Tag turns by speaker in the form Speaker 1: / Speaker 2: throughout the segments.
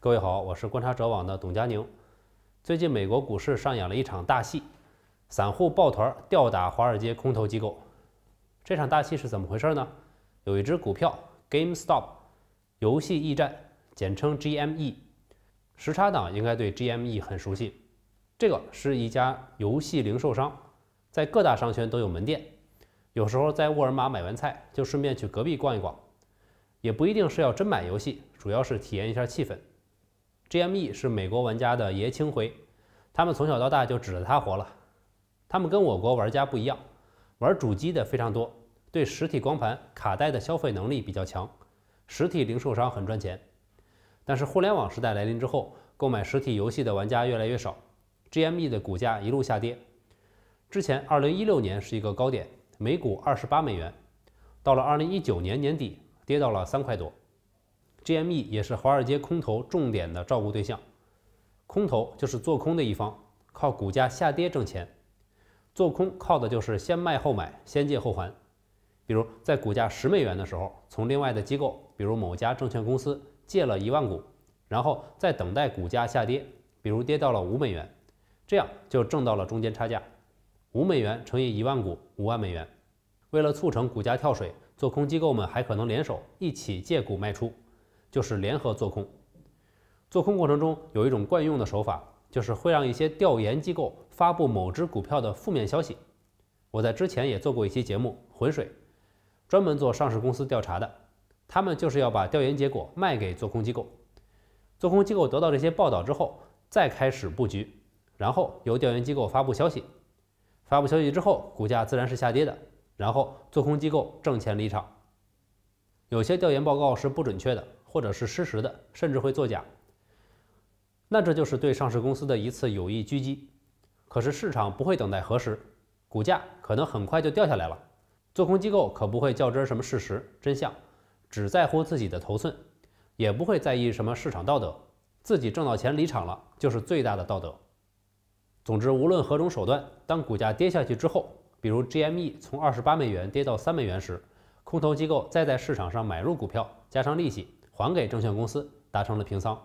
Speaker 1: 各位好，我是观察者网的董佳宁。最近美国股市上演了一场大戏，散户抱团吊打华尔街空头机构。这场大戏是怎么回事呢？有一只股票 GameStop，游戏驿站，简称 GME。时差党应该对 GME 很熟悉，这个是一家游戏零售商，在各大商圈都有门店。有时候在沃尔玛买完菜，就顺便去隔壁逛一逛。也不一定是要真买游戏，主要是体验一下气氛。GME 是美国玩家的爷青回，他们从小到大就指着它活了。他们跟我国玩家不一样，玩主机的非常多，对实体光盘、卡带的消费能力比较强，实体零售商很赚钱。但是互联网时代来临之后，购买实体游戏的玩家越来越少，GME 的股价一路下跌。之前二零一六年是一个高点，每股二十八美元，到了二零一九年年底。跌到了三块多，GME 也是华尔街空头重点的照顾对象。空头就是做空的一方，靠股价下跌挣钱。做空靠的就是先卖后买，先借后还。比如在股价十美元的时候，从另外的机构，比如某家证券公司借了一万股，然后再等待股价下跌，比如跌到了五美元，这样就挣到了中间差价，五美元乘以一万股，五万美元。为了促成股价跳水。做空机构们还可能联手一起借股卖出，就是联合做空。做空过程中有一种惯用的手法，就是会让一些调研机构发布某只股票的负面消息。我在之前也做过一期节目《浑水》，专门做上市公司调查的，他们就是要把调研结果卖给做空机构。做空机构得到这些报道之后，再开始布局，然后由调研机构发布消息。发布消息之后，股价自然是下跌的。然后做空机构挣钱离场，有些调研报告是不准确的，或者是失实的，甚至会作假。那这就是对上市公司的一次有意狙击。可是市场不会等待核实，股价可能很快就掉下来了。做空机构可不会较真什么事实真相，只在乎自己的头寸，也不会在意什么市场道德。自己挣到钱离场了，就是最大的道德。总之，无论何种手段，当股价跌下去之后。比如 GME 从二十八美元跌到三美元时，空头机构再在市场上买入股票，加上利息还给证券公司，达成了平仓。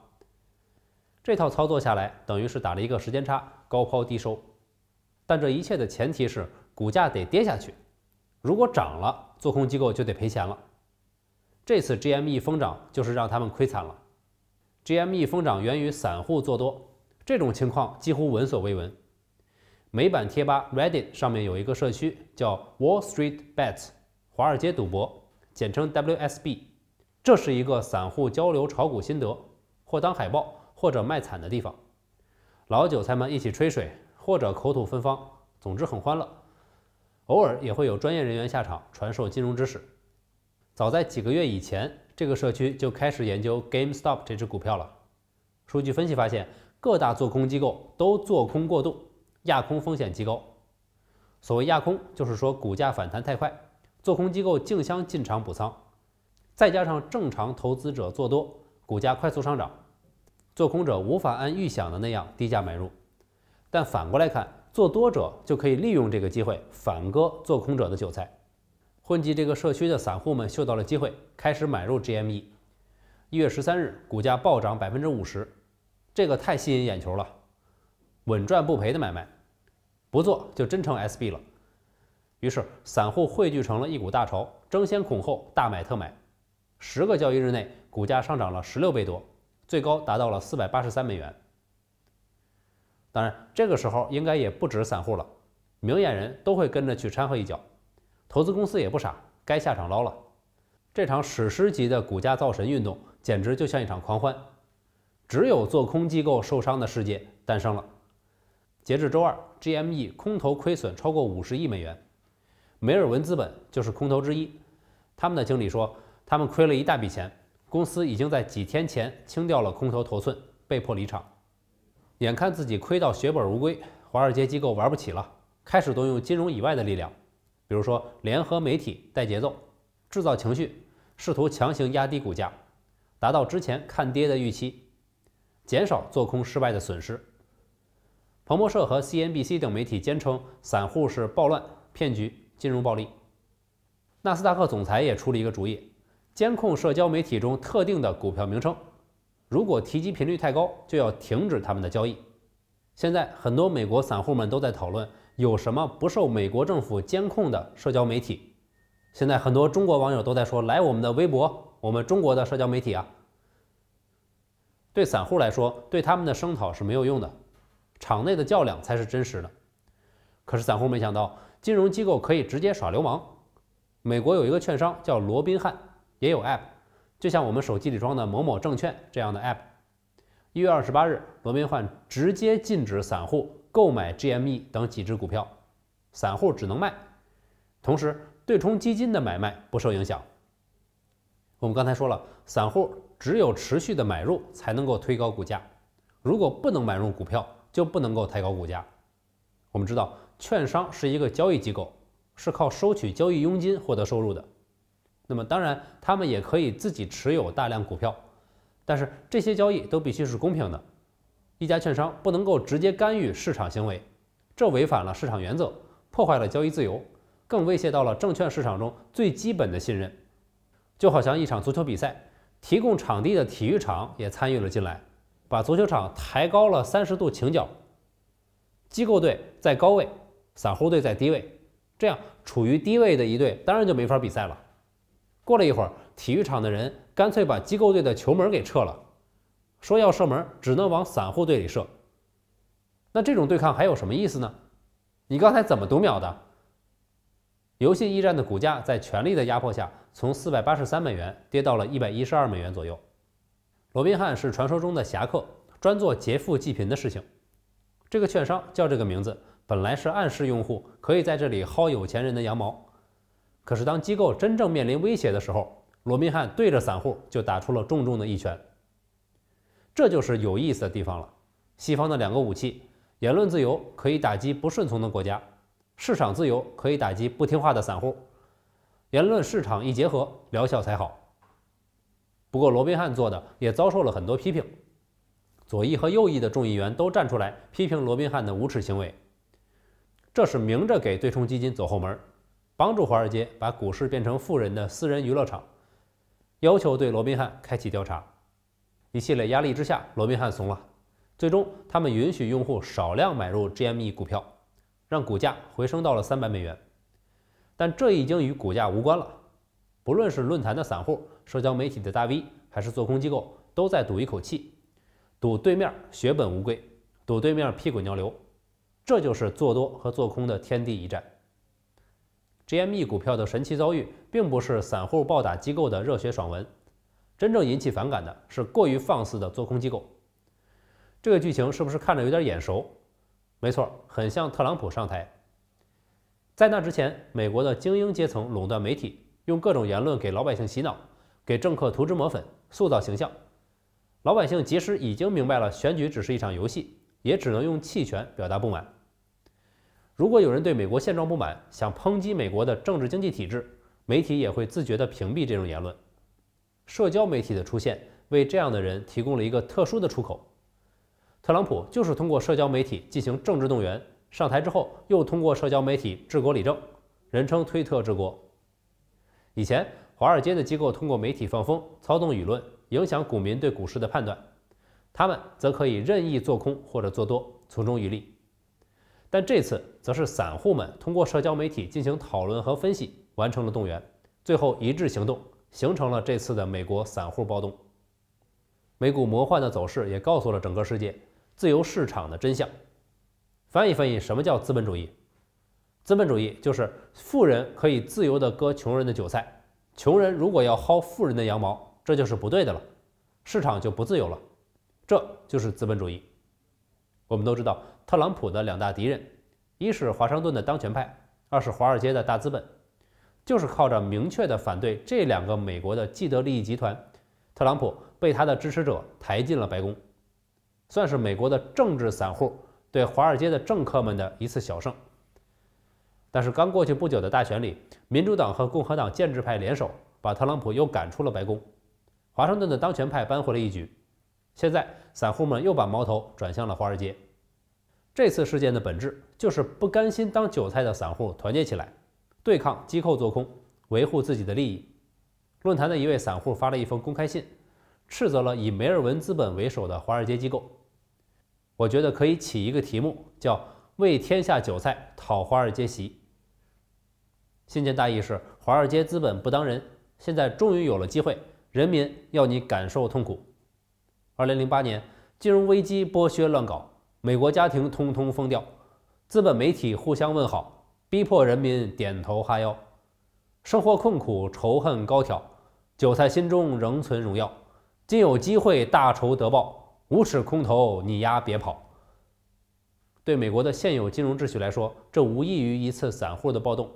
Speaker 1: 这套操作下来，等于是打了一个时间差，高抛低收。但这一切的前提是股价得跌下去，如果涨了，做空机构就得赔钱了。这次 GME 疯涨就是让他们亏惨了。GME 疯涨源于散户做多，这种情况几乎闻所未闻。美版贴吧 Reddit 上面有一个社区叫 Wall Street Bets，华尔街赌博，简称 WSB，这是一个散户交流炒股心得或当海报，或者卖惨的地方。老韭菜们一起吹水或者口吐芬芳，总之很欢乐。偶尔也会有专业人员下场传授金融知识。早在几个月以前，这个社区就开始研究 GameStop 这只股票了。数据分析发现，各大做空机构都做空过度。亚空风险极高。所谓亚空，就是说股价反弹太快，做空机构竞相进场补仓，再加上正常投资者做多，股价快速上涨，做空者无法按预想的那样低价买入。但反过来看，做多者就可以利用这个机会反割做空者的韭菜。混迹这个社区的散户们嗅到了机会，开始买入 GME。一月十三日，股价暴涨百分之五十，这个太吸引眼球了，稳赚不赔的买卖。不做就真成 SB 了，于是散户汇聚成了一股大潮，争先恐后大买特买，十个交易日内股价上涨了十六倍多，最高达到了四百八十三美元。当然，这个时候应该也不止散户了，明眼人都会跟着去掺和一脚，投资公司也不傻，该下场捞了。这场史诗级的股价造神运动，简直就像一场狂欢，只有做空机构受伤的世界诞生了。截至周二，GME 空头亏损超过五十亿美元。梅尔文资本就是空头之一，他们的经理说，他们亏了一大笔钱，公司已经在几天前清掉了空头头寸，被迫离场。眼看自己亏到血本无归，华尔街机构玩不起了，开始动用金融以外的力量，比如说联合媒体带节奏，制造情绪，试图强行压低股价，达到之前看跌的预期，减少做空失败的损失。彭博社和 CNBC 等媒体坚称，散户是暴乱、骗局、金融暴力。纳斯达克总裁也出了一个主意，监控社交媒体中特定的股票名称，如果提及频率太高，就要停止他们的交易。现在很多美国散户们都在讨论，有什么不受美国政府监控的社交媒体？现在很多中国网友都在说，来我们的微博，我们中国的社交媒体啊。对散户来说，对他们的声讨是没有用的。场内的较量才是真实的，可是散户没想到，金融机构可以直接耍流氓。美国有一个券商叫罗宾汉，也有 App，就像我们手机里装的某某证券这样的 App。一月二十八日，罗宾汉直接禁止散户购买 GME 等几只股票，散户只能卖，同时对冲基金的买卖不受影响。我们刚才说了，散户只有持续的买入才能够推高股价，如果不能买入股票，就不能够抬高股价。我们知道，券商是一个交易机构，是靠收取交易佣金获得收入的。那么，当然，他们也可以自己持有大量股票，但是这些交易都必须是公平的。一家券商不能够直接干预市场行为，这违反了市场原则，破坏了交易自由，更威胁到了证券市场中最基本的信任。就好像一场足球比赛，提供场地的体育场也参与了进来。把足球场抬高了三十度倾角，机构队在高位，散户队在低位，这样处于低位的一队当然就没法比赛了。过了一会儿，体育场的人干脆把机构队的球门给撤了，说要射门只能往散户队里射。那这种对抗还有什么意思呢？你刚才怎么读秒的？游戏驿站的股价在权力的压迫下，从四百八十三美元跌到了一百一十二美元左右。罗宾汉是传说中的侠客，专做劫富济贫的事情。这个券商叫这个名字，本来是暗示用户可以在这里薅有钱人的羊毛。可是当机构真正面临威胁的时候，罗宾汉对着散户就打出了重重的一拳。这就是有意思的地方了。西方的两个武器：言论自由可以打击不顺从的国家，市场自由可以打击不听话的散户。言论市场一结合，疗效才好。不过，罗宾汉做的也遭受了很多批评，左翼和右翼的众议员都站出来批评罗宾汉的无耻行为，这是明着给对冲基金走后门，帮助华尔街把股市变成富人的私人娱乐场，要求对罗宾汉开启调查。一系列压力之下，罗宾汉怂了，最终他们允许用户少量买入 GME 股票，让股价回升到了三百美元，但这已经与股价无关了，不论是论坛的散户。社交媒体的大 V 还是做空机构都在赌一口气，赌对面血本无归，赌对面屁滚尿流，这就是做多和做空的天地一战。GME 股票的神奇遭遇并不是散户暴打机构的热血爽文，真正引起反感的是过于放肆的做空机构。这个剧情是不是看着有点眼熟？没错，很像特朗普上台。在那之前，美国的精英阶层垄断媒体，用各种言论给老百姓洗脑。给政客涂脂抹粉、塑造形象，老百姓即使已经明白了选举只是一场游戏，也只能用弃权表达不满。如果有人对美国现状不满，想抨击美国的政治经济体制，媒体也会自觉地屏蔽这种言论。社交媒体的出现为这样的人提供了一个特殊的出口。特朗普就是通过社交媒体进行政治动员，上台之后又通过社交媒体治国理政，人称“推特治国”。以前。华尔街的机构通过媒体放风、操纵舆论，影响股民对股市的判断，他们则可以任意做空或者做多，从中渔利。但这次则是散户们通过社交媒体进行讨论和分析，完成了动员，最后一致行动，形成了这次的美国散户暴动。美股魔幻的走势也告诉了整个世界自由市场的真相。翻译翻译，什么叫资本主义？资本主义就是富人可以自由地割穷人的韭菜。穷人如果要薅富人的羊毛，这就是不对的了，市场就不自由了，这就是资本主义。我们都知道，特朗普的两大敌人，一是华盛顿的当权派，二是华尔街的大资本，就是靠着明确的反对这两个美国的既得利益集团，特朗普被他的支持者抬进了白宫，算是美国的政治散户对华尔街的政客们的一次小胜。但是刚过去不久的大选里，民主党和共和党建制派联手把特朗普又赶出了白宫，华盛顿的当权派扳回了一局。现在散户们又把矛头转向了华尔街。这次事件的本质就是不甘心当韭菜的散户团结起来，对抗机构做空，维护自己的利益。论坛的一位散户发了一封公开信，斥责了以梅尔文资本为首的华尔街机构。我觉得可以起一个题目叫“为天下韭菜讨华尔街席”。信件大意是：华尔街资本不当人，现在终于有了机会，人民要你感受痛苦。二零零八年金融危机剥削乱搞，美国家庭通通疯掉，资本媒体互相问好，逼迫人民点头哈腰，生活困苦仇恨高挑，韭菜心中仍存荣耀。今有机会大仇得报，无耻空头你丫别跑。对美国的现有金融秩序来说，这无异于一次散户的暴动。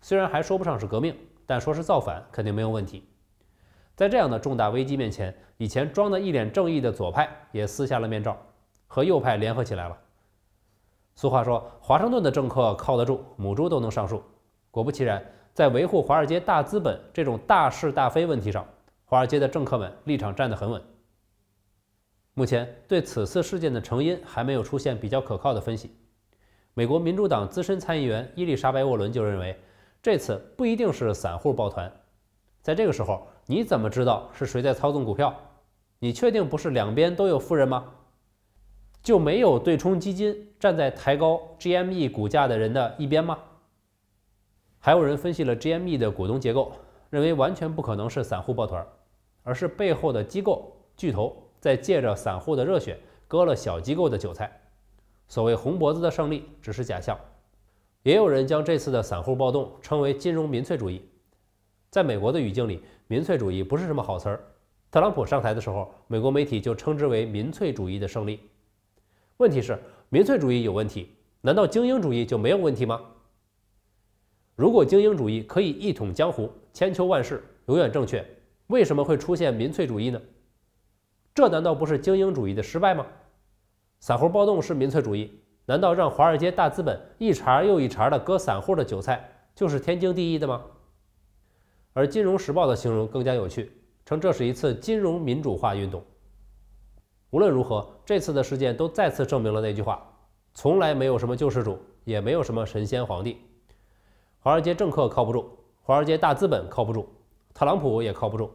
Speaker 1: 虽然还说不上是革命，但说是造反肯定没有问题。在这样的重大危机面前，以前装的一脸正义的左派也撕下了面罩，和右派联合起来了。俗话说，华盛顿的政客靠得住，母猪都能上树。果不其然，在维护华尔街大资本这种大是大非问题上，华尔街的政客们立场站得很稳。目前，对此次事件的成因还没有出现比较可靠的分析。美国民主党资深参议员伊丽莎白·沃伦就认为。这次不一定是散户抱团，在这个时候，你怎么知道是谁在操纵股票？你确定不是两边都有富人吗？就没有对冲基金站在抬高 GME 股价的人的一边吗？还有人分析了 GME 的股东结构，认为完全不可能是散户抱团，而是背后的机构巨头在借着散户的热血割了小机构的韭菜。所谓红脖子的胜利只是假象。也有人将这次的散户暴动称为金融民粹主义。在美国的语境里，民粹主义不是什么好词儿。特朗普上台的时候，美国媒体就称之为民粹主义的胜利。问题是，民粹主义有问题，难道精英主义就没有问题吗？如果精英主义可以一统江湖，千秋万世永远正确，为什么会出现民粹主义呢？这难道不是精英主义的失败吗？散户暴动是民粹主义。难道让华尔街大资本一茬又一茬的割散户的韭菜就是天经地义的吗？而《金融时报》的形容更加有趣，称这是一次金融民主化运动。无论如何，这次的事件都再次证明了那句话：从来没有什么救世主，也没有什么神仙皇帝。华尔街政客靠不住，华尔街大资本靠不住，特朗普也靠不住。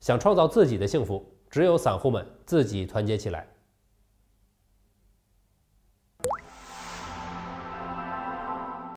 Speaker 1: 想创造自己的幸福，只有散户们自己团结起来。